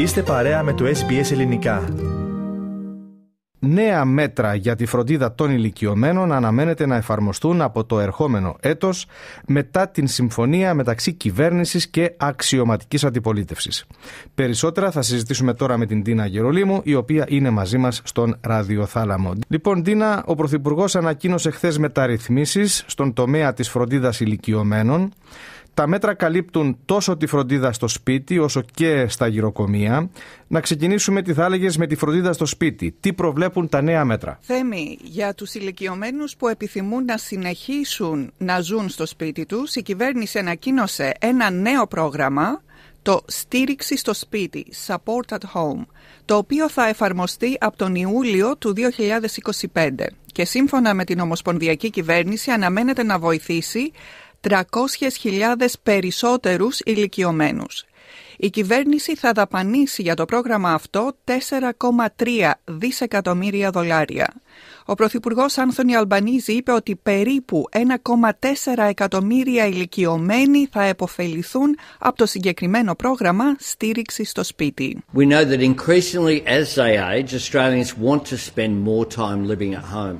Είστε παρέα με το SBS Ελληνικά. Νέα μέτρα για τη φροντίδα των ηλικιωμένων αναμένεται να εφαρμοστούν από το ερχόμενο έτος μετά την συμφωνία μεταξύ κυβέρνησης και αξιωματικής αντιπολίτευσης. Περισσότερα θα συζητήσουμε τώρα με την Τίνα Γερολίμου, η οποία είναι μαζί μας στον Ραδιοθάλαμο. Λοιπόν, Τίνα, ο Πρωθυπουργός ανακοίνωσε χθες μεταρρυθμίσεις στον τομέα της φροντίδας ηλικιωμένων τα μέτρα καλύπτουν τόσο τη φροντίδα στο σπίτι όσο και στα γυροκομεία. Να ξεκινήσουμε, τι θα έλεγες, με τη φροντίδα στο σπίτι. Τι προβλέπουν τα νέα μέτρα. Θέμη, για τους ηλικιωμένους που επιθυμούν να συνεχίσουν να ζουν στο σπίτι τους, η κυβέρνηση ανακοίνωσε ένα νέο πρόγραμμα το «Στήριξη στο σπίτι» Support at Home, το οποίο θα εφαρμοστεί από τον Ιούλιο του 2025 και σύμφωνα με την Ομοσπονδιακή Κυβέρνηση αναμένεται να βοηθήσει 300.000 περισσότερους ηλικιωμένους. Η κυβέρνηση θα δαπανίσει για το πρόγραμμα αυτό 4,3 δισεκατομμύρια δολάρια. Ο Πρωθυπουργός Άνθονι Αλμπανίζη είπε ότι περίπου 1,4 εκατομμύρια ηλικιωμένοι θα επωφεληθούν από το συγκεκριμένο πρόγραμμα στήριξη στο σπίτι. We know that increasingly as they age, Australians want to spend more time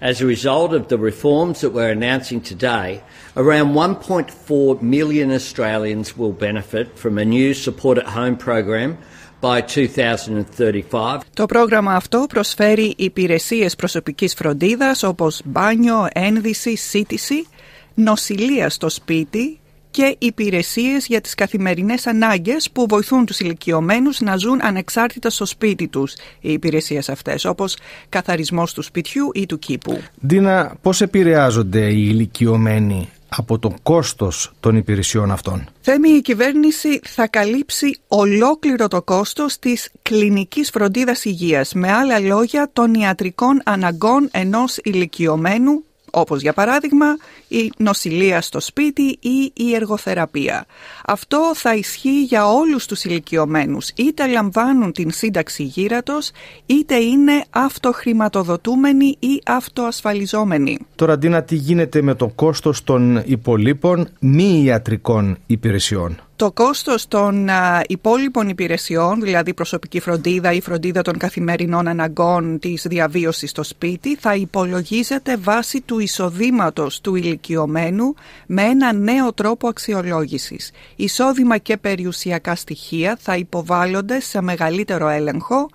As a result of the reforms that we're announcing today, around 1.4 million Australians will benefit from a new support at home program by 2035. Το πρόγραμμα αυτό προσφέρει υπηρεσίες προσωπικής φροντίδας όπως μπάνιο, ένδυση, σύτηση, νοσηλεία στο σπίτι, και υπηρεσίες για τις καθημερινές ανάγκες που βοηθούν τους ηλικιωμένους να ζουν ανεξάρτητα στο σπίτι τους οι υπηρεσίες αυτές, όπως καθαρισμός του σπιτιού ή του κήπου. Ντίνα, πώς επηρεάζονται οι ηλικιωμένοι από το κόστος των υπηρεσιών αυτών. Θέμη, η κυβέρνηση δινα πως καλύψει ολόκληρο το κόστος της κλινικής φροντίδας υγείας, με άλλα λόγια των ιατρικών αναγκών ενός ηλικιωμένου όπως για παράδειγμα η νοσηλεία στο σπίτι ή η εργοθεραπεία. Αυτό θα ισχύει για όλους τους ηλικιωμένους, είτε λαμβάνουν την σύνταξη γύρατος, είτε είναι αυτοχρηματοδοτούμενοι ή αυτοασφαλιζόμενοι. Τώρα Ντίνα, τι γίνεται με το κόστος των υπολείπων μη ιατρικών υπηρεσιών το κόστος των υπόλοιπων υπηρεσιών, δηλαδή προσωπική φροντίδα ή φροντίδα των καθημερινών αναγκών της διαβίωσης στο σπίτι, θα υπολογίζεται βάσει του εισοδήματος του ηλικιωμένου με ένα νέο τρόπο αξιολόγησης. Εισόδημα και περιουσιακά στοιχεία θα υποβάλλονται σε μεγαλύτερο έλεγχο,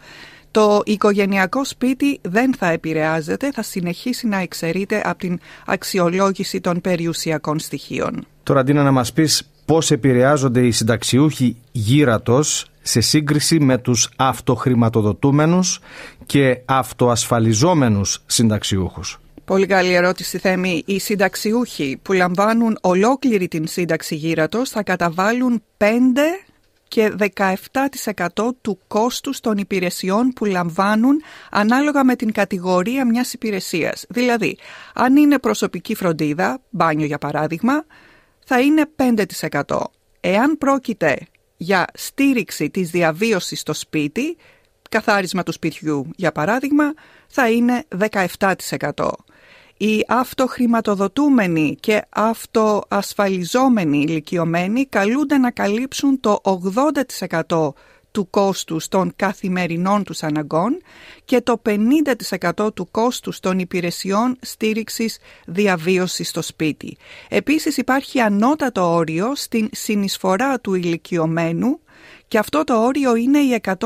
το οικογενειακό σπίτι δεν θα επηρεάζεται, θα συνεχίσει να εξαιρείται από την αξιολόγηση των περιουσιακών στοιχείων. Τώρα, αντί να μας πεις πώς επηρεάζονται οι συνταξιούχοι γύρατος σε σύγκριση με τους αυτοχρηματοδοτούμενους και αυτοασφαλιζόμενους συνταξιούχους. Πολύ καλή ερώτηση Θέμη. Οι συνταξιούχοι που λαμβάνουν ολόκληρη την σύνταξη γύρατος θα καταβάλουν 5 και 17% του κόστους των υπηρεσιών που λαμβάνουν ανάλογα με την κατηγορία μιας υπηρεσίας. Δηλαδή, αν είναι προσωπική φροντίδα, μπάνιο για παράδειγμα, θα είναι 5%. Εάν πρόκειται για στήριξη της διαβίωσης στο σπίτι, καθάρισμα του σπιτιού για παράδειγμα, θα είναι 17%. Οι αυτοχρηματοδοτούμενοι και αυτοασφαλιζόμενοι ηλικιωμένοι καλούνται να καλύψουν το 80% του κόστους των καθημερινών τους αναγκών και το 50% του κόστους των υπηρεσιών στήριξης διαβίωσης στο σπίτι. Επίσης υπάρχει ανώτατο όριο στην συνεισφορά του ηλικιωμένου και αυτό το όριο είναι οι 130.000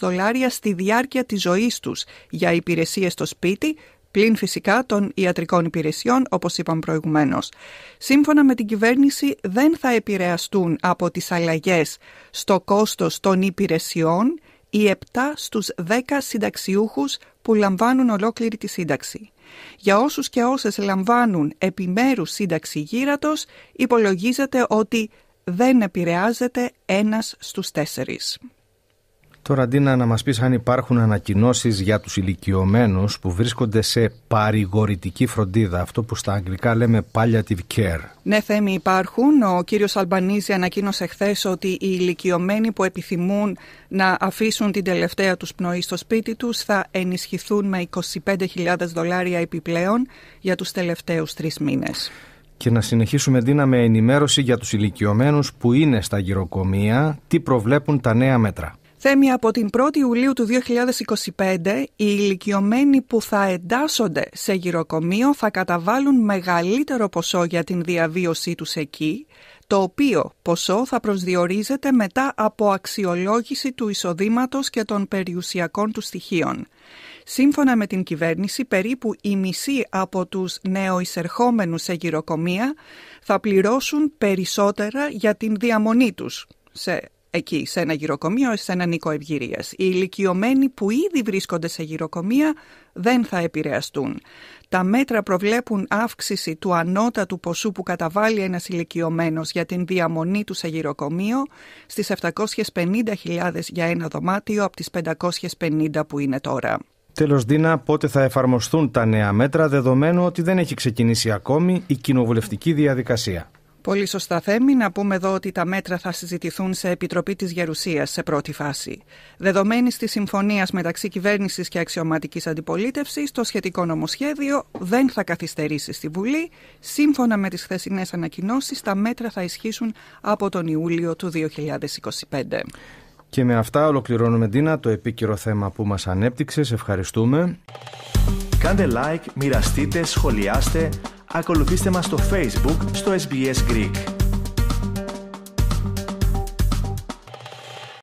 δολάρια στη διάρκεια της ζωής τους για υπηρεσίες στο σπίτι πλην φυσικά των ιατρικών υπηρεσιών, όπως είπαμε προηγουμένως. Σύμφωνα με την κυβέρνηση, δεν θα επηρεαστούν από τις αλλαγές στο κόστος των υπηρεσιών οι 7 στους 10 συνταξιούχους που λαμβάνουν ολόκληρη τη σύνταξη. Για όσους και όσες λαμβάνουν επιμέρους σύνταξη γύρατος, υπολογίζεται ότι δεν επηρεάζεται ένας στους τέσσερις. Τώρα, Ντίνα, να μας πεις αν υπάρχουν ανακοινώσεις για τους ηλικιωμένους που βρίσκονται σε παρηγορητική φροντίδα, αυτό που στα αγγλικά λέμε palliative care. Ναι, Θέμη, υπάρχουν. Ο κύριος Αλμπανίζη ανακοίνωσε χθες ότι οι ηλικιωμένοι που επιθυμούν να αφήσουν την τελευταία τους πνοή στο σπίτι τους θα ενισχυθούν με 25.000 δολάρια επιπλέον για τους τελευταίους τρεις μήνες. Και να συνεχίσουμε, Ντίνα, με ενημέρωση για τους ηλικιωμένους που είναι στα γυροκομεία, τι προβλέπουν τα νέα μέτρα. Θέμη από την 1η Ιουλίου του 2025, οι ηλικιωμένοι που θα εντάσσονται σε γυροκομείο θα καταβάλουν μεγαλύτερο ποσό για την διαβίωσή τους εκεί, το οποίο ποσό θα προσδιορίζεται μετά από αξιολόγηση του εισοδήματος και των περιουσιακών του στοιχείων. Σύμφωνα με την κυβέρνηση, περίπου η μισή από τους νεοεισερχόμενους σε γυροκομεία θα πληρώσουν περισσότερα για την διαμονή τους σε εκεί, σε ένα γυροκομείο, ή σε ένα οίκο ευγυρίας. Οι ηλικιωμένοι που ήδη βρίσκονται σε γυροκομεία δεν θα επηρεαστούν. Τα μέτρα προβλέπουν αύξηση του ανώτατου ποσού που καταβάλει ένας ηλικιωμένος για την διαμονή του σε γυροκομείο στις 750.000 για ένα δωμάτιο από τις 550 που είναι τώρα. Τέλος, Δίνα, πότε θα εφαρμοστούν τα νέα μέτρα, δεδομένου ότι δεν έχει ξεκινήσει ακόμη η κοινοβουλευτική διαδικασία. Πολύ σωστά θέμη να πούμε εδώ ότι τα μέτρα θα συζητηθούν σε Επιτροπή της Γερουσίας σε πρώτη φάση. Δεδομένης της συμφωνίας μεταξύ κυβέρνησης και αξιωματικής αντιπολίτευσης, το σχετικό νομοσχέδιο δεν θα καθυστερήσει στη Βουλή. Σύμφωνα με τις χθεσινές ανακοινώσεις, τα μέτρα θα ισχύσουν από τον Ιούλιο του 2025. Και με αυτά ολοκληρώνουμε, Ντίνα, το επίκαιρο θέμα που μας ανέπτυξες. Ευχαριστούμε. Κάντε like, μοιραστείτε, σχολιάστε Ακολουθήστε μας στο Facebook, στο SBS Greek.